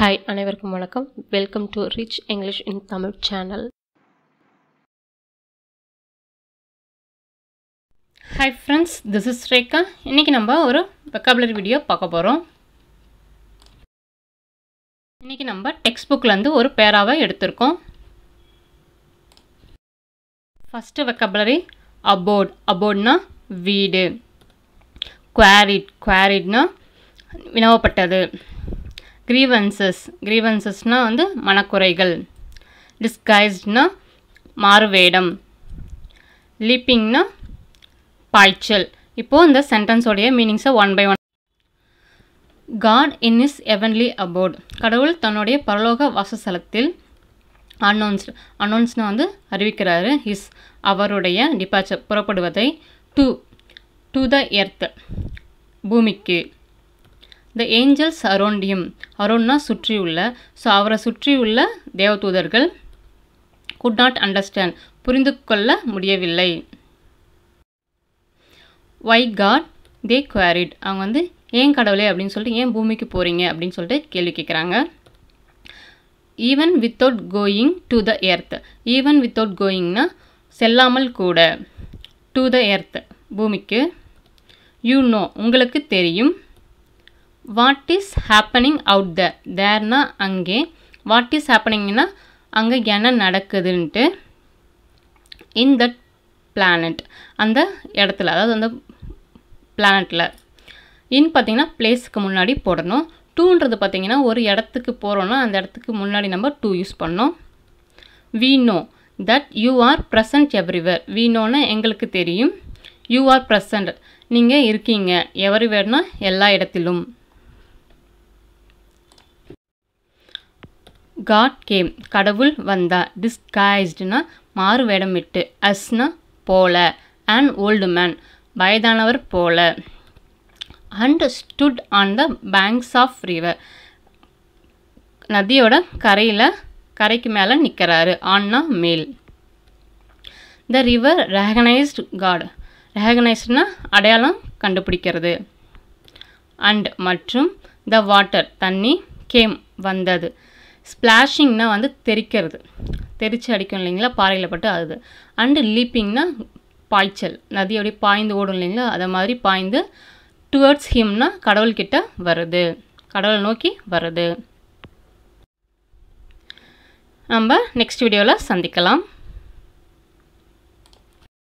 hi அனைவருக்கும் வணக்கம் welcome to rich English in Tamil channel hi friends this is Rekha இன்றைக்கி நம்ம ஒரு வெக்காபுலரி வீடியோ பார்க்க போகிறோம் இன்றைக்கி நம்ம டெக்ஸ்ட் புக்லேருந்து ஒரு பேராவை எடுத்திருக்கோம் ஃபஸ்ட்டு வெக்காபுலரி அபோர்ட் அபோர்ட்னா வீடு குவாரிட் குவாரிட்னா வினவப்பட்டது க்ரீவன்சஸ் க்ரீவன்சஸ்னால் வந்து மனக்குறைகள் டிஸ்கைஸ்ட்னா மாறுவேடம் லீப்பிங்னா பாய்ச்சல் இப்போது இந்த சென்டென்ஸோடைய மீனிங்ஸை one by one God in his heavenly abode கடவுள் தன்னுடைய பரலோக வாசஸ்தலத்தில் அனௌன்ஸ்டு அன்னோன்ஸ்னால் வந்து அறிவிக்கிறாரு ஹிஸ் அவருடைய டிபார்ச்சர் புறப்படுவதை டு டு த எர்த் பூமிக்கு த ஏஞ்சல்ஸ் அரோன்னா சுற்றி சுற்றியுள்ள ஸோ அவரை சுற்றியுள்ள தேவதூதர்கள் குட் நாட் அண்டர்ஸ்டாண்ட் புரிந்து கொள்ள முடியவில்லை வை காட் தே குவாரிட் அவங்க வந்து ஏன் கடவுளே அப்படின்னு சொல்லிட்டு ஏன் பூமிக்கு போகிறீங்க அப்படின்னு சொல்லிட்டு கேள்வி கேட்குறாங்க even without going to the earth even without கோயிங்னா செல்லாமல் கூட டு த எர்த் பூமிக்கு யூ நோ உங்களுக்கு தெரியும் what is happening out the தேர்னா அங்கே வாட் இஸ் ஹேப்பனிங்னா அங்கே என்ன நடக்குதுன்ட்டு இன் தட் பிளானட் அந்த இடத்துல அதாவது அந்த பிளானட்டில் இன் பார்த்திங்கன்னா பிளேஸுக்கு முன்னாடி போடணும் டூன்றது பார்த்திங்கன்னா ஒரு இடத்துக்கு போகிறோன்னா அந்த இடத்துக்கு முன்னாடி நம்ம டூ யூஸ் பண்ணோம் we know that you are present everywhere we நோன்னு எங்களுக்கு தெரியும் யூ ஆர் ப்ரெசன்ட் நீங்கள் இருக்கீங்க எவ்ரிவேர்னால் எல்லா இடத்திலும் காட் கேம் கடவுள் வந்தா டிஸ்கைஸ்டுனா மாறு வேடமிட்டு அஸ்னா போல அண்ட் ஓல்டு மேன் வயதானவர் போல and stood on the banks of river நதியோட கரையில் கரைக்கு மேலே நிற்கிறாரு ஆன்னா மேல் த ரிவர் ரெகனைஸ்டு காட் ரெகனைஸ்டுனா அடையாளம் கண்டுபிடிக்கிறது அண்ட் மற்றும் த வாட்டர் தண்ணி கேம் வந்தது ஸ்ப்ளாஷிங்னால் வந்து தெரிக்கிறது தெரித்து அடிக்கும் இல்லைங்களா பாறையில் பட்டு அது அண்டு லீப்பிங்னா பாய்ச்சல் நதி அப்படியே பாய்ந்து ஓடும் இல்லைங்களா அதை மாதிரி பாய்ந்து டுவர்ட்ஸ் ஹிம்னா கடவுள்கிட்ட வருது கடவுளை நோக்கி வருது நம்ம நெக்ஸ்ட் வீடியோவில் சந்திக்கலாம்